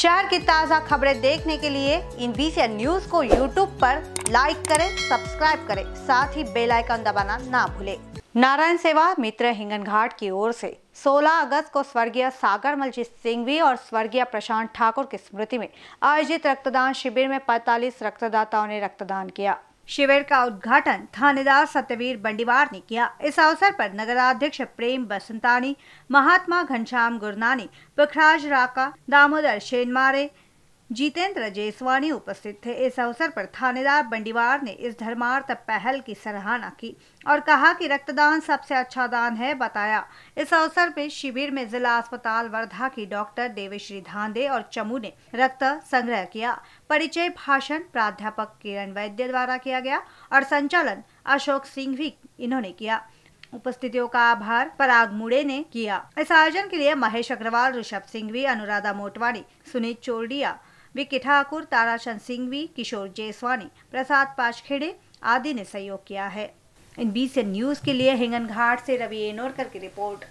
शहर की ताज़ा खबरें देखने के लिए इन बीसी न्यूज को यूट्यूब पर लाइक करें सब्सक्राइब करें साथ ही बेल आइकन दबाना ना भूलें नारायण सेवा मित्र हिंगन घाट की ओर से 16 अगस्त को स्वर्गीय सागर मलजीत सिंघवी और स्वर्गीय प्रशांत ठाकुर की स्मृति में आयोजित रक्तदान शिविर में 45 रक्तदाताओं ने रक्तदान किया शिविर का उद्घाटन थानेदार सत्यवीर बंडीवार ने किया इस अवसर पर नगराध्यक्ष प्रेम बसंतानी महात्मा घनश्याम गुरनानी पखराज राका दामोदर शेनमारे जितेंद्र जयसवाणी उपस्थित थे इस अवसर पर थानेदार बंडीवार ने इस धर्मार्थ पहल की सराहना की और कहा कि रक्तदान सबसे अच्छा दान है बताया इस अवसर पर शिविर में जिला अस्पताल वर्धा की डॉक्टर देवेश्री धांधे और चमू ने रक्त संग्रह किया परिचय भाषण प्राध्यापक किरण वैद्य द्वारा किया गया और संचालन अशोक सिंह भी इन्होंने किया उपस्थितियों का आभार पराग मुड़े ने किया इस आयोजन के लिए महेश अग्रवाल ऋषभ सिंघवी अनुराधा मोटवाणी सुनीत चोरडिया विक्की ठाकुर ताराचंद सिंघवी किशोर जयसवानी प्रसाद पाचखेड़े आदि ने सहयोग किया है इन बीस न्यूज़ के लिए हिंगन घाट से रवि एनोरकर की रिपोर्ट